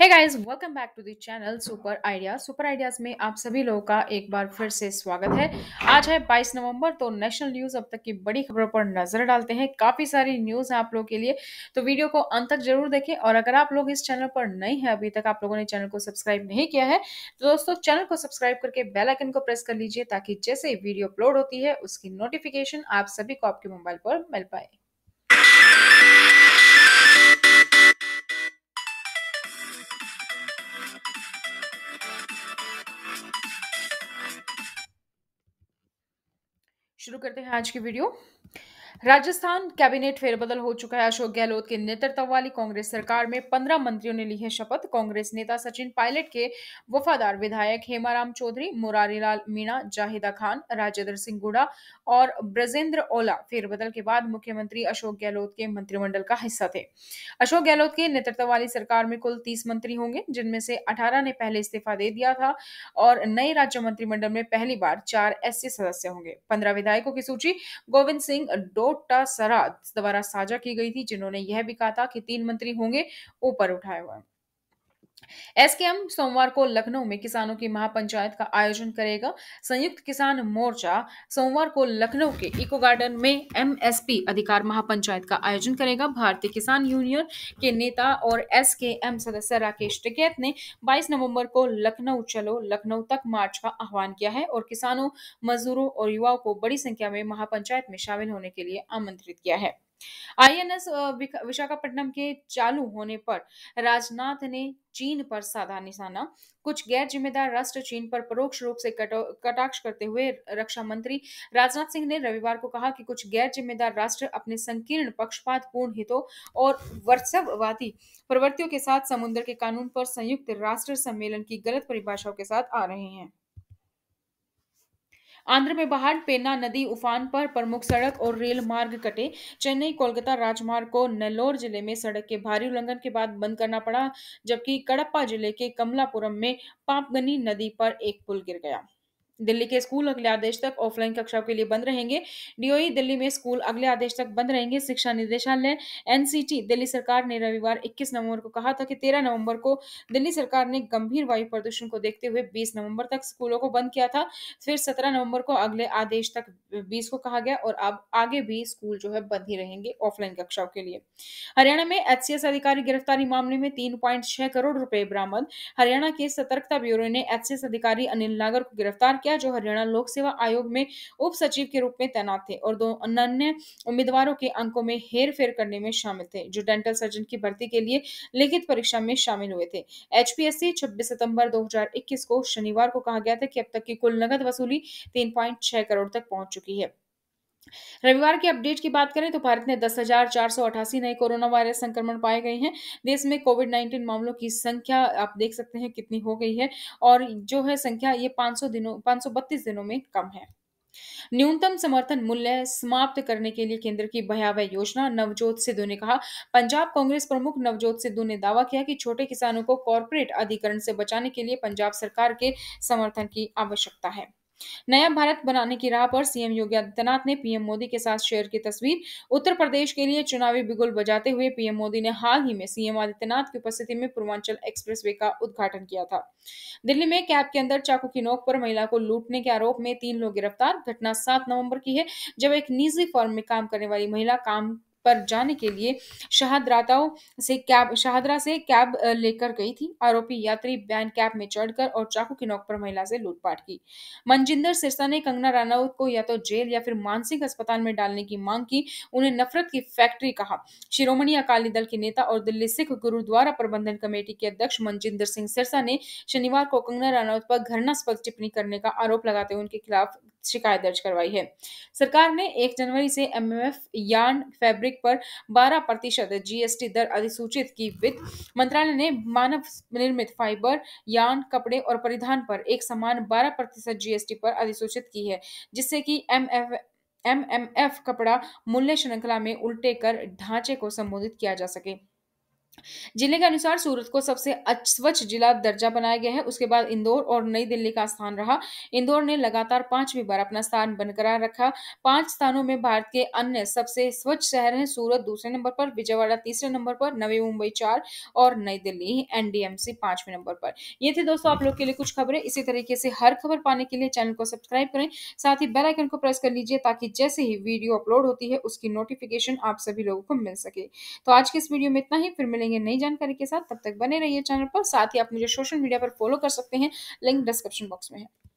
है guys welcome back to the channel super idea super ideas में आप सभी लोगों का एक बार फिर से स्वागत है आज है 22 नवंबर तो नेशनल न्यूज अब तक की बड़ी खबरों पर नजर डालते हैं काफी सारी न्यूज है आप लोगों के लिए तो वीडियो को अंत तक जरूर देखें और अगर आप लोग इस चैनल पर नए हैं अभी तक आप लोगों ने चैनल को सब्सक्राइब नहीं किया है तो दोस्तों चैनल को सब्सक्राइब करके बेलाइकन को प्रेस कर लीजिए ताकि जैसे वीडियो अपलोड होती है उसकी नोटिफिकेशन आप सभी को आपके मोबाइल पर मिल पाए शुरू करते हैं आज की वीडियो राजस्थान कैबिनेट फेरबदल हो चुका है अशोक गहलोत के नेतृत्व वाली कांग्रेस सरकार में पंद्रह मंत्रियों ने ली है शपथ कांग्रेस नेता सचिन पायलट के वफादार विधायक हेमाराम चौधरी मुरारीलाल मीणा जाहिदा खान राजेंद्र सिंह गुड़ा और ब्रजेंद्र ओला फेरबदल के बाद मुख्यमंत्री अशोक गहलोत के मंत्रिमंडल का हिस्सा थे अशोक गहलोत के नेतृत्व वाली सरकार में कुल तीस मंत्री होंगे जिनमें से अठारह ने पहले इस्तीफा दे दिया था और नए राज्य मंत्रिमंडल में पहली बार चार ऐसे सदस्य होंगे पंद्रह विधायकों की सूची गोविंद सिंह डो लोटा सरा द्वारा साझा की गई थी जिन्होंने यह भी कहा था कि तीन मंत्री होंगे ऊपर उठाए हुए एसकेएम सोमवार को लखनऊ में किसानों की महापंचायत का आयोजन करेगा संयुक्त किसान मोर्चा सोमवार को लखनऊ के इको गार्डन में एमएसपी अधिकार महापंचायत का आयोजन करेगा भारतीय किसान यूनियन के नेता और एस के एम सदस्य राकेश टिकैत ने 22 नवंबर को लखनऊ चलो लखनऊ तक मार्च का आह्वान किया है और किसानों मजदूरों और युवाओं को बड़ी संख्या में महापंचायत में शामिल होने के लिए आमंत्रित किया है आईएनएस विशाखापट्टनम के चालू होने पर राजनाथ ने चीन पर साधा निशाना कुछ गैर जिम्मेदार राष्ट्र चीन पर परोक्ष रूप से कटाक्ष करते हुए रक्षा मंत्री राजनाथ सिंह ने रविवार को कहा कि कुछ गैर जिम्मेदार राष्ट्र अपने संकीर्ण पक्षपातपूर्ण हितों और वर्षववादी प्रवृत्तियों के साथ समुद्र के कानून पर संयुक्त राष्ट्र सम्मेलन की गलत परिभाषाओं के साथ आ रहे हैं आंध्र में बाहर पेना नदी उफान पर प्रमुख सड़क और रेल मार्ग कटे चेन्नई कोलकाता राजमार्ग को नेल्लोर जिले में सड़क के भारी उल्लंघन के बाद बंद करना पड़ा जबकि कड़प्पा जिले के कमलापुरम में पापगनी नदी पर एक पुल गिर गया दिल्ली के स्कूल अगले आदेश तक ऑफलाइन कक्षाओं के लिए बंद रहेंगे डीओई दिल्ली में स्कूल अगले आदेश तक बंद रहेंगे शिक्षा निदेशालय एनसीटी दिल्ली सरकार ने रविवार 21 नवंबर को कहा था कि 13 नवंबर को दिल्ली सरकार ने गंभीर वायु प्रदूषण को देखते हुए 20 नवंबर तक स्कूलों को बंद किया था फिर 17 नवंबर को अगले आदेश तक 20 को कहा गया और अब आगे भी स्कूल जो है बंद ही रहेंगे ऑफलाइन कक्षाओं के लिए हरियाणा में एचसीएस अधिकारी गिरफ्तारी मामले में तीन करोड़ रुपए बरामद हरियाणा के सतर्कता ब्यूरो ने एचसीएस अधिकारी अनिल नागर को गिरफ्तार किया सत्या जो हरियाणा लोक सेवा आयोग में उप सचिव के रूप में तैनात थे और दो अन्य उम्मीदवारों के अंकों में हेर फेर करने में शामिल थे जो डेंटल सर्जन की भर्ती के लिए लिखित परीक्षा में शामिल हुए थे एचपीएससी 26 सितंबर 2021 को शनिवार को कहा गया था कि अब तक की कुल नगद वसूली 3.6 करोड़ तक पहुंच चुकी है रविवार की अपडेट की बात करें तो भारत में दस नए कोरोना वायरस संक्रमण पाए गए हैं देश में कोविड 19 मामलों की संख्या आप देख सकते हैं कितनी हो गई है और जो है संख्या ये 500 दिनों 532 दिनों में कम है न्यूनतम समर्थन मूल्य समाप्त करने के लिए केंद्र की भयावह योजना नवजोत सिद्धू ने कहा पंजाब कांग्रेस प्रमुख नवजोत सिद्धू ने दावा किया कि छोटे किसानों को कॉरपोरेट अधिकरण से बचाने के लिए पंजाब सरकार के समर्थन की आवश्यकता है नया भारत बनाने की राह पर सीएम योगी आदित्यनाथ ने पीएम मोदी के साथ शेयर की तस्वीर उत्तर प्रदेश के लिए चुनावी बिगुल बजाते हुए पीएम मोदी ने हाल ही में सीएम आदित्यनाथ की उपस्थिति में पूर्वांचल एक्सप्रेस का उद्घाटन किया था दिल्ली में कैब के अंदर चाकू की नोक पर महिला को लूटने के आरोप में तीन लोग गिरफ्तार घटना सात नवम्बर की है जब एक निजी फर्म में काम करने वाली महिला काम पर जाने के लिए शहादराताओं से कैब शहादरा से कैब लेकर गई थी आरोपी यात्री बैन कैब में चढ़कर और चाकू की नोक पर महिला से लूटपाट की मंजिंदर सिरसा ने कंगना रानावत को या तो जेल या फिर मानसिक अस्पताल में डालने की मांग की उन्हें नफरत की फैक्ट्री कहा शिरोमणि अकाली दल के नेता और दिल्ली सिख गुरुद्वारा प्रबंधन कमेटी के अध्यक्ष मनजिंदर सिंह सिरसा ने शनिवार को कंगना रानावत पर घरनास्पद टिप्पणी करने का आरोप लगाते हुए उनके खिलाफ शिकायत दर्ज करवाई है सरकार ने एक जनवरी से एमएमएफ यार्न फैब्रिक पर 12 प्रतिशत जीएसटी दर अधिसूचित की वित्त मंत्रालय ने मानव निर्मित फाइबर यार्न कपड़े और परिधान पर एक समान 12 प्रतिशत जीएसटी पर अधिसूचित की है जिससे कि एम एमएमएफ कपड़ा मूल्य श्रृंखला में उल्टे कर ढांचे को संबोधित किया जा सके जिले के अनुसार सूरत को सबसे स्वच्छ जिला दर्जा बनाया गया है उसके बाद इंदौर और नई दिल्ली का स्थान रहा इंदौर ने लगातार पांचवी बार अपना स्थान बनकरार रखा पांच स्थानों में भारत के अन्य सबसे स्वच्छ शहर हैं सूरत दूसरे नंबर पर विजयवाड़ा तीसरे नंबर पर नवी मुंबई चार और नई दिल्ली एनडीएमसी पांचवें नंबर पर ये थे दोस्तों आप लोग के लिए कुछ खबरें इसी तरीके से हर खबर पाने के लिए चैनल को सब्सक्राइब करें साथ ही बेलाइकन को प्रेस कर लीजिए ताकि जैसे ही वीडियो अपलोड होती है उसकी नोटिफिकेशन आप सभी लोगों को मिल सके तो आज के इस वीडियो में इतना ही फिर मिल मिलेंगे नई जानकारी के साथ तब तक बने रहिए चैनल पर साथ ही आप मुझे सोशल मीडिया पर फॉलो कर सकते हैं लिंक डिस्क्रिप्शन बॉक्स में है